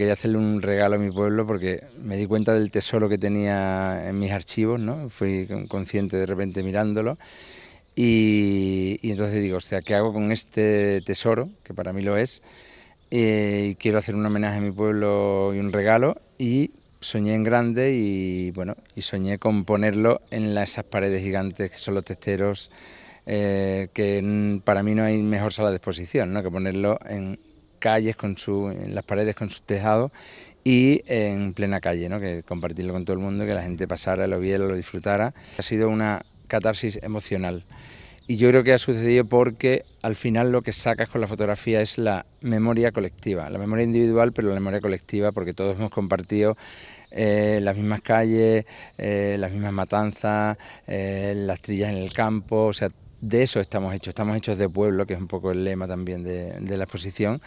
quería hacerle un regalo a mi pueblo porque me di cuenta del tesoro que tenía en mis archivos, ¿no? Fui consciente de repente mirándolo. Y, entonces digo, o sea, ¿qué hago con este tesoro, que para mí lo es? Eh, quiero hacer un homenaje a mi pueblo y un regalo. Y soñé en grande y, bueno, y soñé con ponerlo en las, esas paredes gigantes que son los testeros. Eh, que para mí no hay mejor sala de exposición ¿no? que ponerlo en calles, con su, en las paredes con sus tejados y en plena calle, ¿no? que compartirlo con todo el mundo, que la gente pasara, lo viera, lo disfrutara. Ha sido una catarsis emocional. Y yo creo que ha sucedido porque al final lo que sacas con la fotografía es la memoria colectiva, la memoria individual, pero la memoria colectiva, porque todos hemos compartido eh, las mismas calles, eh, las mismas matanzas, eh, las trillas en el campo, o sea, de eso estamos hechos, estamos hechos de pueblo, que es un poco el lema también de la exposición.